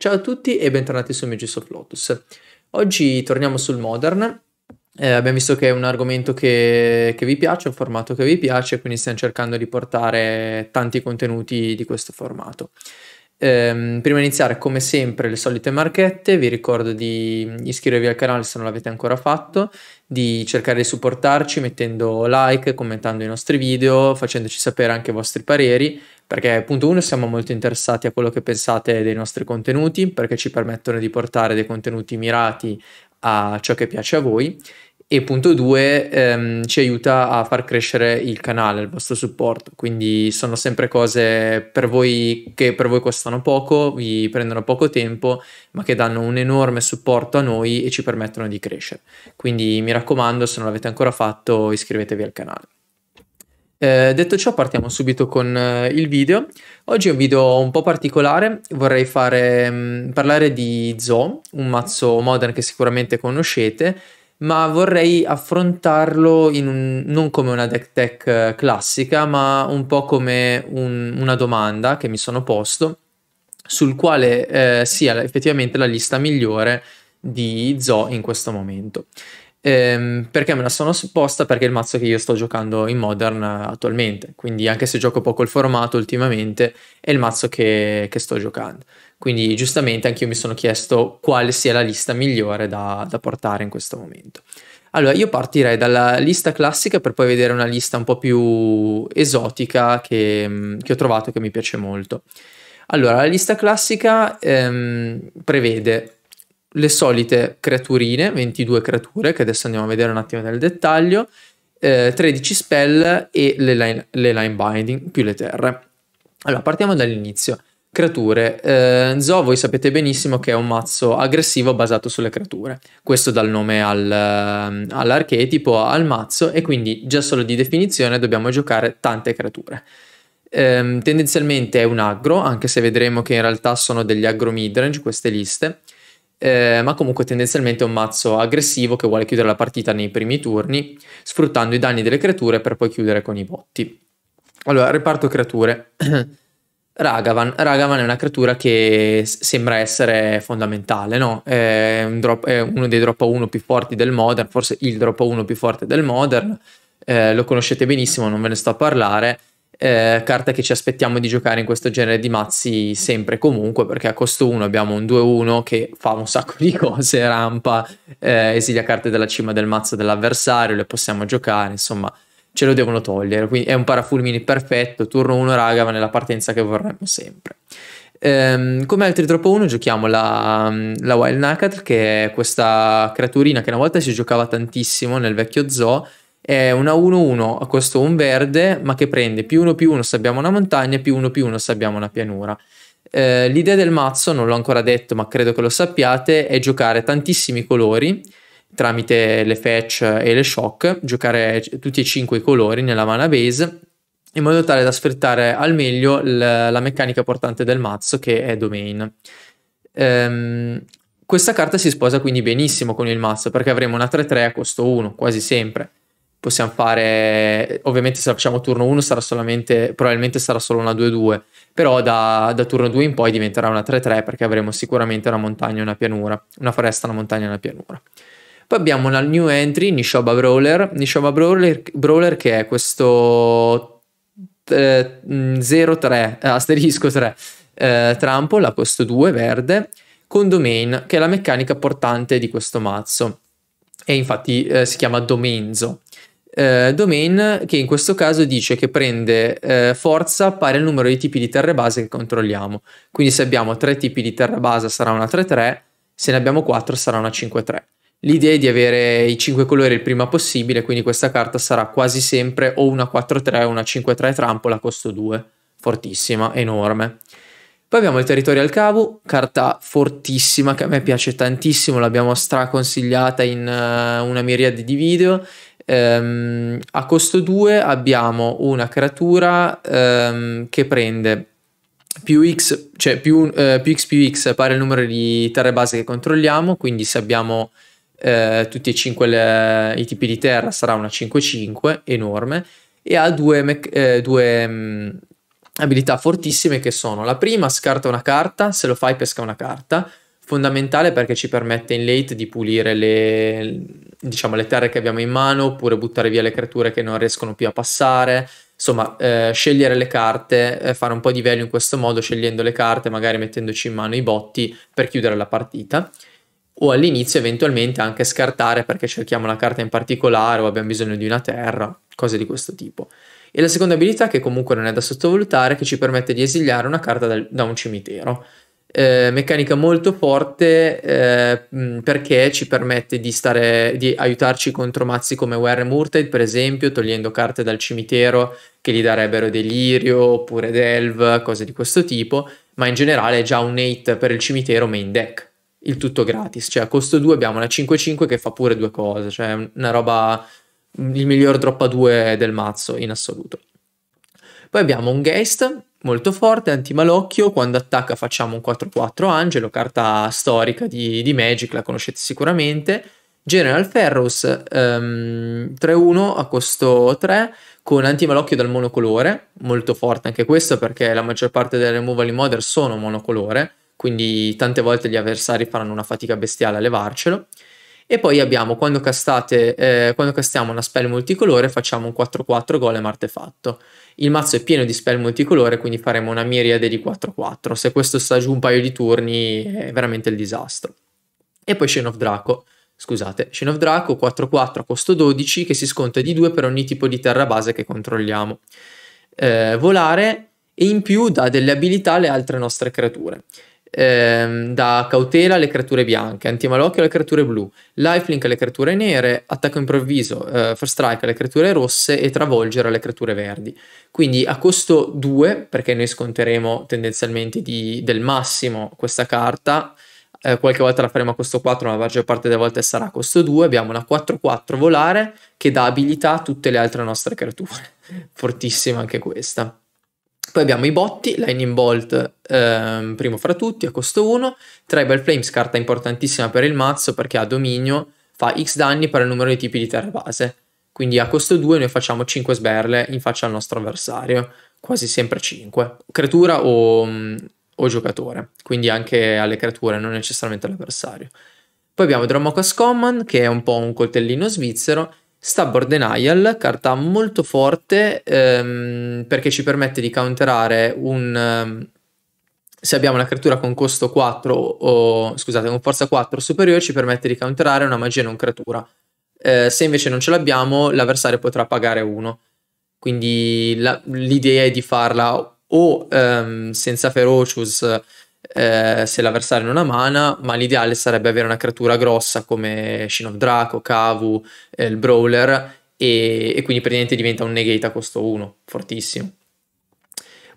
Ciao a tutti e bentornati su Mages of Lotus. Oggi torniamo sul Modern. Eh, abbiamo visto che è un argomento che, che, vi piace, un formato che vi piace, quindi stiamo cercando di portare tanti contenuti di questo formato. Eh, prima di iniziare, come sempre, le solite marchette, vi ricordo di iscrivervi al canale se non l'avete ancora fatto di cercare di supportarci mettendo like, commentando i nostri video, facendoci sapere anche i vostri pareri, perché punto uno siamo molto interessati a quello che pensate dei nostri contenuti, perché ci permettono di portare dei contenuti mirati a ciò che piace a voi e punto 2 ehm, ci aiuta a far crescere il canale, il vostro supporto. Quindi sono sempre cose per voi che per voi costano poco, vi prendono poco tempo, ma che danno un enorme supporto a noi e ci permettono di crescere. Quindi mi raccomando, se non l'avete ancora fatto, iscrivetevi al canale. Eh, detto ciò, partiamo subito con eh, il video. Oggi è un video un po' particolare, vorrei fare, mh, mm, parlare di Zo, un mazzo modern che sicuramente conoscete, ma vorrei affrontarlo un, non come una deck tech eh, classica, ma un po' come un, una domanda che mi sono posto, sul quale eh, sia effettivamente la lista migliore di Zo in questo momento. Ehm, perché me la sono posta? Perché è il mazzo che io sto giocando in Modern eh, attualmente, quindi anche se gioco poco il formato ultimamente, è il mazzo che, che sto giocando. Quindi giustamente anch'io mi sono chiesto quale sia la lista migliore da, da portare in questo momento. Allora, io partirei dalla lista classica per poi vedere una lista un po' più esotica che, mm, che ho trovato e che mi piace molto. Allora, la lista classica ehm, prevede le solite creaturine, 22 creature, che adesso andiamo a vedere un attimo nel dettaglio, eh, 13 spell e le line, le line binding più le terre. Allora, partiamo dall'inizio. Creature. Eh, Zo, voi sapete benissimo che è un mazzo aggressivo basato sulle creature. Questo dà il nome al, ehm, all'archetipo, al mazzo, e quindi già solo di definizione dobbiamo giocare tante creature. Eh, tendenzialmente è un aggro, anche se vedremo che in realtà sono degli aggro midrange queste liste. Eh, ma comunque tendenzialmente è un mazzo aggressivo che vuole chiudere la partita nei primi turni, sfruttando i danni delle creature per poi chiudere con i botti. Allora, reparto creature. Ragavan. Ragavan è una creatura che sembra essere fondamentale, no? È, un drop, è uno dei drop 1 più forti del Modern, forse il drop 1 più forte del Modern. Eh, lo conoscete benissimo, non ve ne sto a parlare. Eh, carta che ci aspettiamo di giocare in questo genere di mazzi sempre e comunque, perché a costo 1 abbiamo un 2-1 che fa un sacco di cose, rampa, eh, esilia carte dalla cima del mazzo dell'avversario, le possiamo giocare, insomma ce lo devono togliere. Quindi è un parafulmini perfetto, turno 1 raga, ma nella partenza che vorremmo sempre. Ehm, come altri drop 1 giochiamo la, la Wild Nakat, che è questa creaturina che una volta si giocava tantissimo nel vecchio zoo. È una 1-1 a costo 1 verde, ma che prende più 1 più 1 se abbiamo una montagna, più 1 più 1 se abbiamo una pianura. Eh, l'idea del mazzo, non l'ho ancora detto ma credo che lo sappiate, è giocare tantissimi colori tramite le fetch e le shock, giocare tutti e cinque i colori nella mana base in modo tale da sfruttare al meglio la, la meccanica portante del mazzo che è domain. Ehm, questa carta si sposa quindi benissimo con il mazzo perché avremo una 3-3 a costo 1 quasi sempre. Possiamo fare, ovviamente se la facciamo turno 1 sarà solamente, probabilmente sarà solo una 2-2, però da, da turno 2 in poi diventerà una 3-3 perché avremo sicuramente una montagna e una pianura, una foresta, una montagna e una pianura. Poi abbiamo una new entry, Nishoba Brawler. Nishoba Brawler, Brawler che è questo eh, 03, mm, eh, asterisco 3, eh, trampola, questo 2 verde, con domain, che è la meccanica portante di questo mazzo. E infatti eh, si chiama domenzo. Eh, domain che in questo caso dice che prende eh, forza pari al numero di tipi di terre base che controlliamo. Quindi se abbiamo tre tipi di terra base sarà una 3-3, se ne abbiamo 4 sarà una 5-3. L'idea è di avere i 5 colori il prima possibile, quindi questa carta sarà quasi sempre o una 4-3 o una 5-3 trampola, costo 2, fortissima, enorme. Poi abbiamo il Territorial Cavu, carta fortissima che a me piace tantissimo, l'abbiamo straconsigliata in uh, una miriade di video. Um, a costo 2 abbiamo una creatura um, che prende più x, cioè più, uh, più x più x pari al numero di terre base che controlliamo, quindi se abbiamo eh, tutti e cinque le, i tipi di terra sarà una 5-5 enorme e ha due, mec- eh, due mh, mm, abilità fortissime che sono la prima scarta una carta, se lo fai pesca una carta, fondamentale perché ci permette in late di pulire le, diciamo, le terre che abbiamo in mano oppure buttare via le creature che non riescono più a passare, insomma eh, scegliere le carte, eh, fare un po' di value in questo modo scegliendo le carte, magari mettendoci in mano i botti per chiudere la partita o all'inizio eventualmente anche scartare perché cerchiamo una carta in particolare o abbiamo bisogno di una terra, cose di questo tipo. E la seconda abilità, che comunque non è da sottovalutare, che ci permette di esiliare una carta da, da un cimitero. Eh, meccanica molto forte eh, mm, perché ci permette di, stare, di aiutarci contro mazzi come Warren Murtaid, per esempio, togliendo carte dal cimitero che gli darebbero Delirio oppure Delve, cose di questo tipo, ma in generale è già un 8 per il cimitero main deck il tutto gratis, cioè a costo 2 abbiamo una 5-5 che fa pure due cose, cioè una roba, il miglior drop a 2 del mazzo in assoluto. Poi abbiamo un Geist molto forte, anti-malocchio. quando attacca facciamo un 4-4 Angelo, carta storica di, di Magic, la conoscete sicuramente. General Ferrus um, ehm, 3-1 a costo 3 con anti-malocchio dal monocolore, molto forte anche questo perché la maggior parte delle removal in modern sono monocolore, quindi tante volte gli avversari faranno una fatica bestiale a levarcelo. E poi abbiamo, quando, castate, eh, quando castiamo una spell multicolore, facciamo un 4-4 golem artefatto. Il mazzo è pieno di spell multicolore, quindi faremo una miriade di 4-4. Se questo sta giù un paio di turni è veramente il disastro. E poi Shane of Draco. Scusate, Shane of Draco 4-4 a costo 12 che si sconta di 2 per ogni tipo di terra base che controlliamo. Eh, volare e in più dà delle abilità alle altre nostre creature ehm, dà cautela alle creature bianche, antimalocchio alle creature blu, lifelink alle creature nere, attacco improvviso, eh, first strike alle creature rosse e travolgere alle creature verdi. Quindi a costo 2, perché noi sconteremo tendenzialmente di, del massimo questa carta, eh, qualche volta la faremo a costo 4, ma la maggior parte delle volte sarà a costo 2. Abbiamo una 4-4 volare che dà abilità a tutte le altre nostre creature. Fortissima anche questa. Poi abbiamo i botti, Lightning Bolt ehm, primo fra tutti a costo 1, Tribal Flames carta importantissima per il mazzo perché ha dominio, fa x danni per il numero di tipi di terra base. Quindi a costo 2 noi facciamo 5 sberle in faccia al nostro avversario, quasi sempre 5, creatura o, mm, o giocatore, quindi anche alle creature, non necessariamente all'avversario. Poi abbiamo Dromokas Command che è un po' un coltellino svizzero Stubborn Denial, carta molto forte ehm, perché ci permette di counterare un... Ehm, se abbiamo una creatura con costo 4 o scusate, con forza 4 superiore ci permette di counterare una magia non creatura. Eh, se invece non ce l'abbiamo, l'avversario potrà pagare 1. Quindi la, l'idea è di farla o ehm, senza Ferocious eh, se l'avversario non ha mana, ma l'ideale sarebbe avere una creatura grossa come Shin of Draco, Kavu, eh, il Brawler e, e, quindi praticamente diventa un negate a costo 1, fortissimo.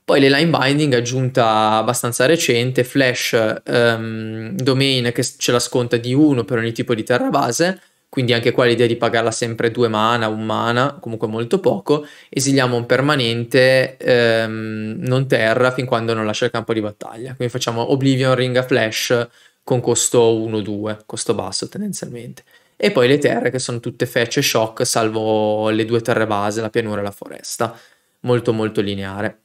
Poi le line binding aggiunta abbastanza recente, Flash ehm, Domain che ce la sconta di 1 per ogni tipo di terra base, quindi anche qua l'idea di pagarla sempre due mana, un mana, comunque molto poco, esiliamo un permanente ehm, non terra fin quando non lascia il campo di battaglia, quindi facciamo Oblivion Ring a Flash con costo 1-2, costo basso tendenzialmente. E poi le terre che sono tutte fetch e shock, salvo le due terre base, la pianura e la foresta. Molto molto lineare.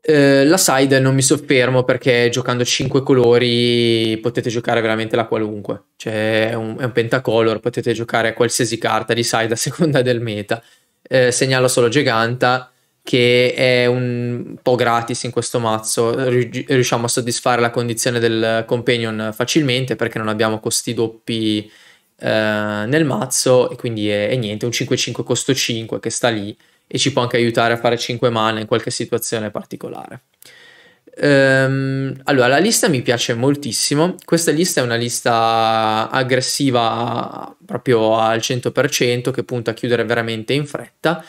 Eh, la side non mi soffermo perché giocando 5 colori potete giocare veramente la qualunque. Cioè, è un, è un pentacolor, potete giocare qualsiasi carta di side a seconda del meta. Eh, segnalo solo Giganta che è un po' gratis in questo mazzo. Riusciamo a soddisfare la condizione del companion facilmente perché non abbiamo costi doppi eh, nel mazzo e quindi è, è niente, un 5-5 costo 5 che sta lì e ci può anche aiutare a fare 5 mana in qualche situazione particolare. Ehm, allora, la lista mi piace moltissimo. Questa lista è una lista aggressiva proprio al 100%, che punta a chiudere veramente in fretta,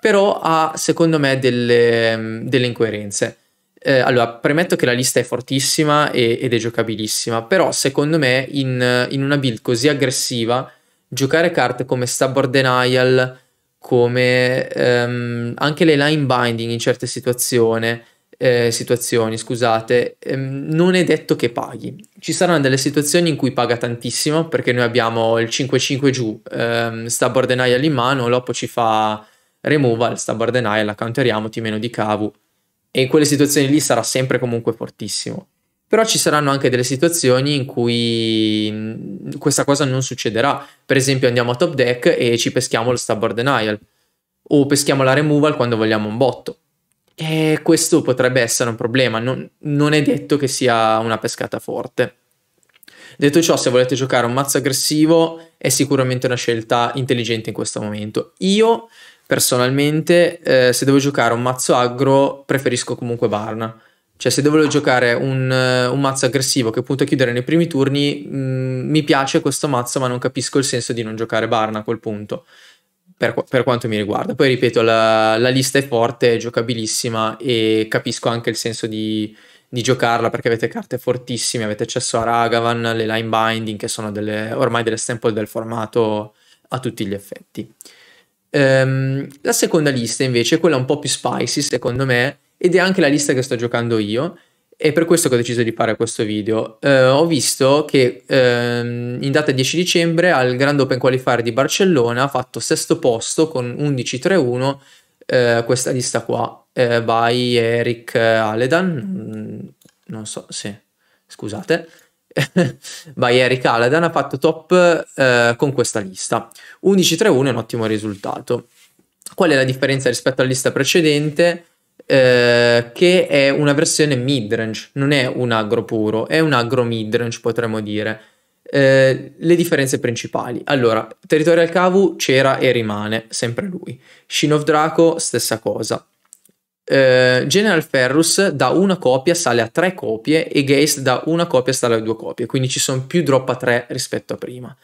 però ha secondo me delle, delle incoerenze. Eh, allora, premetto che la lista è fortissima e, ed è giocabilissima, però secondo me in, in, una build così aggressiva giocare carte come Stubborn Denial, come ehm, anche le line binding in certe situazioni, eh, situazioni scusate, ehm, non è detto che paghi. Ci saranno delle situazioni in cui paga tantissimo perché noi abbiamo il 5-5 giù, ehm, sta Bordenile in mano, l'Oppo ci fa removal, sta denial, la counteriamo, ti meno di cavu, E in quelle situazioni lì sarà sempre comunque fortissimo però ci saranno anche delle situazioni in cui mm, questa cosa non succederà. Per esempio andiamo a top deck e ci peschiamo lo starboard denial o peschiamo la removal quando vogliamo un botto. E questo potrebbe essere un problema, non, non è detto che sia una pescata forte. Detto ciò, se volete giocare un mazzo aggressivo è sicuramente una scelta intelligente in questo momento. Io personalmente, eh, se devo giocare un mazzo aggro, preferisco comunque Barna cioè, se devo giocare un, eh, un, mazzo aggressivo che punta a chiudere nei primi turni, mh, mm, mi piace questo mazzo, ma non capisco il senso di non giocare Barna a quel punto. Per, per quanto mi riguarda, poi ripeto, la, la, lista è forte, è giocabilissima e capisco anche il senso di, di giocarla perché avete carte fortissime, avete accesso a Ragavan, le line binding che sono delle, ormai delle sample del formato a tutti gli effetti. Um, la seconda lista invece è quella un po' più spicy secondo me ed è anche la lista che sto giocando io. E per questo che ho deciso di fare questo video. Eh, ho visto che ehm, in data 10 dicembre al Grand Open Qualifier di Barcellona ha fatto sesto posto con 11-3-1 eh, questa lista qua. Eh, by Eric Aledan. Mm, non so se... scusate. by Eric Aledan ha fatto top eh, con questa lista. 11-3-1 è un ottimo risultato. Qual è la differenza rispetto alla lista precedente? Eh, che è una versione midrange, non è un agro puro, è un agro midrange potremmo dire. Eh, le differenze principali. Allora, Territorial Cavu c'era e rimane sempre lui. Shin of Draco, stessa cosa. Eh, General Ferrus da una copia sale a tre copie e Geist da una copia sale a due copie, quindi ci sono più drop a tre rispetto a prima.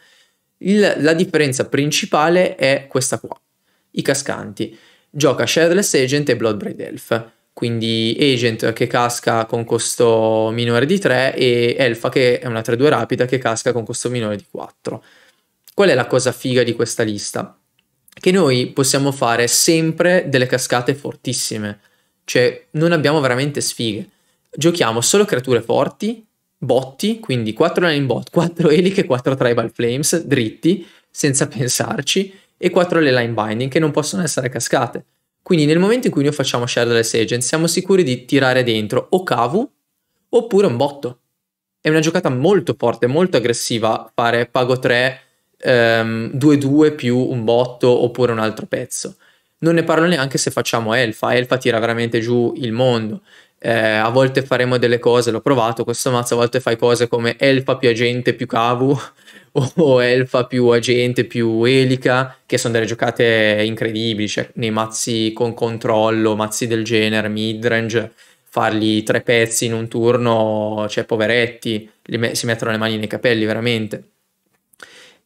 Il, la differenza principale è questa qua, i cascanti gioca Shadowless Agent e Bloodbraid Elf. Quindi Agent che casca con costo minore di 3 e Elfa che è una 3-2 rapida che casca con costo minore di 4. Qual è la cosa figa di questa lista? Che noi possiamo fare sempre delle cascate fortissime, cioè non abbiamo veramente sfighe. Giochiamo solo creature forti, botti, quindi 4 line bot, 4 eliche, 4 tribal flames, dritti, senza pensarci, e 4 le line binding che non possono essere cascate. Quindi nel momento in cui noi facciamo Shardless Agent siamo sicuri di tirare dentro o Cavu oppure un botto. È una giocata molto forte, molto aggressiva fare pago 3, ehm, 2-2 più un botto oppure un altro pezzo. Non ne parlo neanche se facciamo Elfa, Elfa tira veramente giù il mondo eh, a volte faremo delle cose, l'ho provato questo mazzo, a volte fai cose come elfa più agente più cavu o elfa più agente più elica, che sono delle giocate incredibili, cioè nei mazzi con controllo, mazzi del genere, midrange, fargli tre pezzi in un turno, cioè poveretti, me- si mettono le mani nei capelli veramente.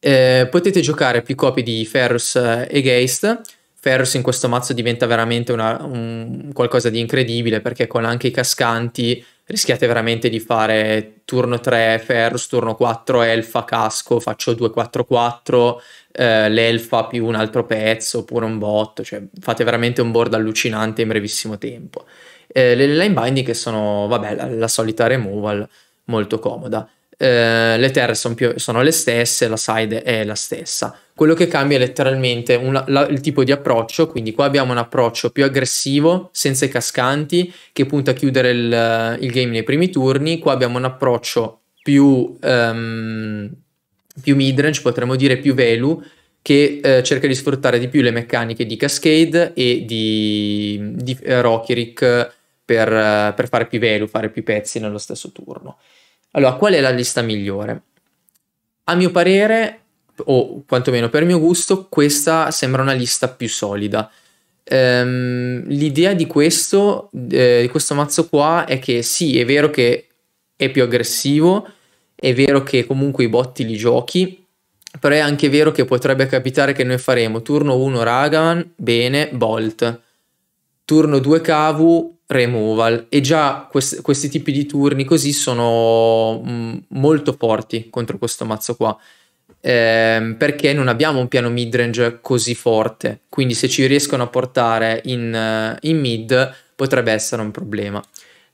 Eh, potete giocare più copie di Ferrus eh, e Geist Ferrus in questo mazzo diventa veramente una, un, qualcosa di incredibile perché con anche i cascanti rischiate veramente di fare turno 3 Ferrus, turno 4 Elfa, casco, faccio 2-4-4, eh, l'Elfa più un altro pezzo oppure un botto, cioè fate veramente un board allucinante in brevissimo tempo. Eh, le line binding che sono, vabbè, la, la solita removal molto comoda. Eh, le terre son più, sono le stesse, la side è la stessa. Quello che cambia è letteralmente un, la, il tipo di approccio, quindi qua abbiamo un approccio più aggressivo, senza i cascanti, che punta a chiudere il, il game nei primi turni, qua abbiamo un approccio più, um, più midrange, potremmo dire più value, che eh, cerca di sfruttare di più le meccaniche di Cascade e di, di eh, Rokirik per, eh, per, fare più value, fare più pezzi nello stesso turno. Allora, qual è la lista migliore? A mio parere o quantomeno per mio gusto, questa sembra una lista più solida. Ehm, l'idea di questo, eh, di questo mazzo qua è che sì, è vero che è più aggressivo, è vero che comunque i botti li giochi, però è anche vero che potrebbe capitare che noi faremo turno 1 Ragavan, bene, Bolt, turno 2 Cavu, Removal e già quest- questi tipi di turni così sono mh, mm, molto forti contro questo mazzo qua ehm, perché non abbiamo un piano midrange così forte, quindi se ci riescono a portare in, eh, in mid potrebbe essere un problema.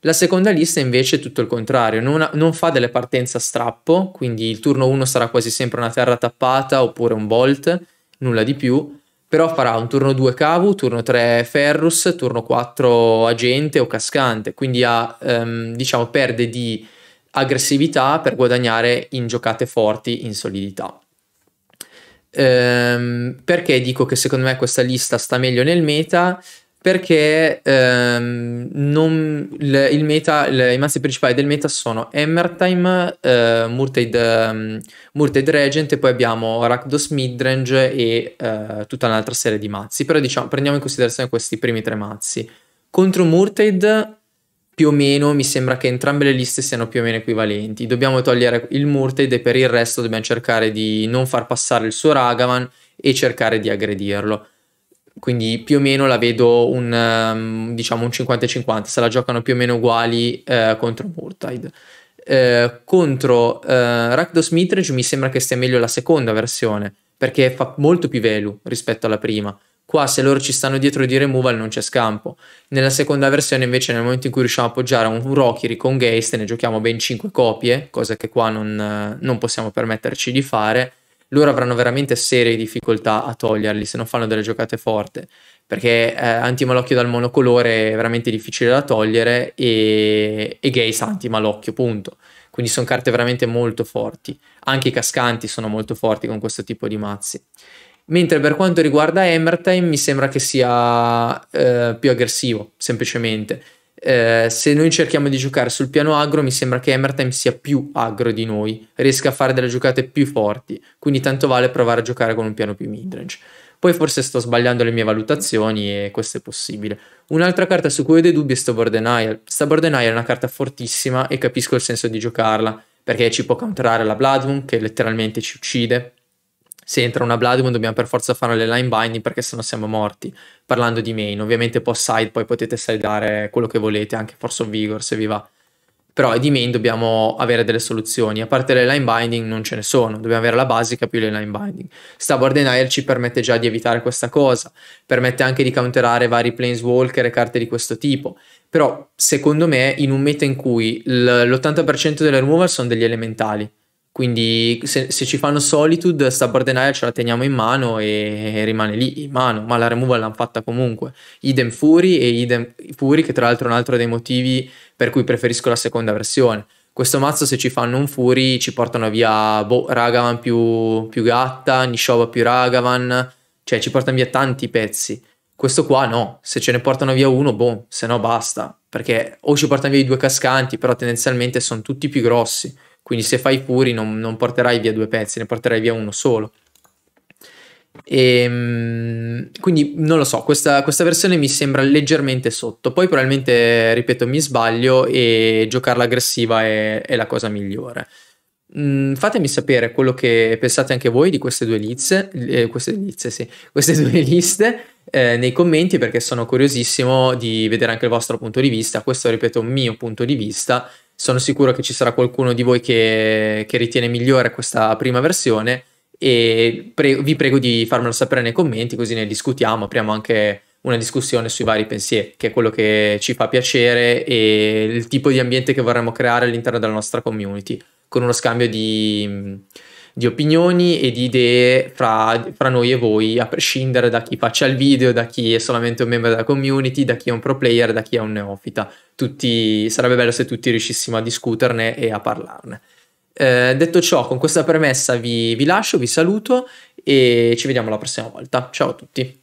La seconda lista invece è tutto il contrario, non, non fa delle partenze a strappo, quindi il turno 1 sarà quasi sempre una terra tappata oppure un bolt, nulla di più, però farà un turno 2 Cavu, turno 3 Ferrus, turno 4 Agente o Cascante, quindi ha, ehm, diciamo, perde di aggressività per guadagnare in giocate forti in solidità. Ehm, perché dico che secondo me questa lista sta meglio nel meta? Perché ehm, non, le, il meta, le, i mazzi principali del meta sono Hammertime, eh, Murtade, um, Murtade ehm, Regent e poi abbiamo Rakdos Midrange e eh, tutta un'altra serie di mazzi. Però diciamo, prendiamo in considerazione questi primi tre mazzi. Contro Murtade più o meno mi sembra che entrambe le liste siano più o meno equivalenti. Dobbiamo togliere il Murtaid e per il resto dobbiamo cercare di non far passare il suo Ragavan e cercare di aggredirlo. Quindi più o meno la vedo un, ehm, diciamo un 50-50, se la giocano più o meno uguali eh, contro Murtaid. Eh, contro eh, Rakdos Mitrage mi sembra che stia meglio la seconda versione perché fa molto più velu rispetto alla prima. Qua se loro ci stanno dietro di removal non c'è scampo. Nella seconda versione invece nel momento in cui riusciamo a appoggiare un Rokiri con Geist ne giochiamo ben 5 copie, cosa che qua non, eh, non possiamo permetterci di fare, loro avranno veramente serie difficoltà a toglierli se non fanno delle giocate forti perché eh, antimalocchio dal monocolore è veramente difficile da togliere e, e Gaze antimalocchio, punto. Quindi sono carte veramente molto forti. Anche i cascanti sono molto forti con questo tipo di mazzi. Mentre per quanto riguarda Hammertime mi sembra che sia eh, più aggressivo, semplicemente. Eh, se noi cerchiamo di giocare sul piano agro, mi sembra che Hammertime sia più agro di noi, riesca a fare delle giocate più forti, quindi tanto vale provare a giocare con un piano più midrange. Poi forse sto sbagliando le mie valutazioni e questo è possibile. Un'altra carta su cui ho dei dubbi è sto Bordenile. Sta Bordenile è una carta fortissima e capisco il senso di giocarla, perché ci può counterare la Bloodwound che letteralmente ci uccide, se entra una Bloodmoon dobbiamo per forza fare le line binding perché sennò siamo morti. Parlando di main, ovviamente post side poi potete sideare quello che volete, anche Force of Vigor se vi va. Però di main dobbiamo avere delle soluzioni, a parte le line binding non ce ne sono, dobbiamo avere la basica più le line binding. Starboard Denial ci permette già di evitare questa cosa, permette anche di counterare vari Planeswalker e carte di questo tipo. Però secondo me in un meta in cui l'80% delle removal sono degli elementali, quindi se, se, ci fanno Solitude, sta Bardenaya ce la teniamo in mano e rimane lì in mano, ma la removal l'hanno fatta comunque. Idem Fury e Idem Fury, che tra l'altro è un altro dei motivi per cui preferisco la seconda versione. Questo mazzo se ci fanno un Fury ci portano via boh, Ragavan più, più Gatta, Nishova più Ragavan, cioè ci portano via tanti pezzi. Questo qua no, se ce ne portano via uno, boh, se no basta, perché o ci portano via i due cascanti, però tendenzialmente sono tutti più grossi. Quindi se fai puri non, non porterai via due pezzi, ne porterai via uno solo. E, ehm, quindi non lo so, questa, questa, versione mi sembra leggermente sotto. Poi probabilmente, ripeto, mi sbaglio e giocarla aggressiva è, è la cosa migliore. Mm, fatemi sapere quello che pensate anche voi di queste due, lizze, eh, queste, lizze, sì, queste due liste eh, nei commenti perché sono curiosissimo di vedere anche il vostro punto di vista. Questo, ripeto, è un mio punto di vista sono sicuro che ci sarà qualcuno di voi che, che ritiene migliore questa prima versione e pre- vi prego di farmelo sapere nei commenti così ne discutiamo, apriamo anche una discussione sui vari pensieri, che è quello che ci fa piacere e il tipo di ambiente che vorremmo creare all'interno della nostra community, con uno scambio di di opinioni e di idee fra, fra, noi e voi, a prescindere da chi faccia il video, da chi è solamente un membro della community, da chi è un pro player, da chi è un neofita. Tutti, sarebbe bello se tutti riuscissimo a discuterne e a parlarne. Eh, detto ciò, con questa premessa vi, vi lascio, vi saluto e ci vediamo la prossima volta. Ciao a tutti.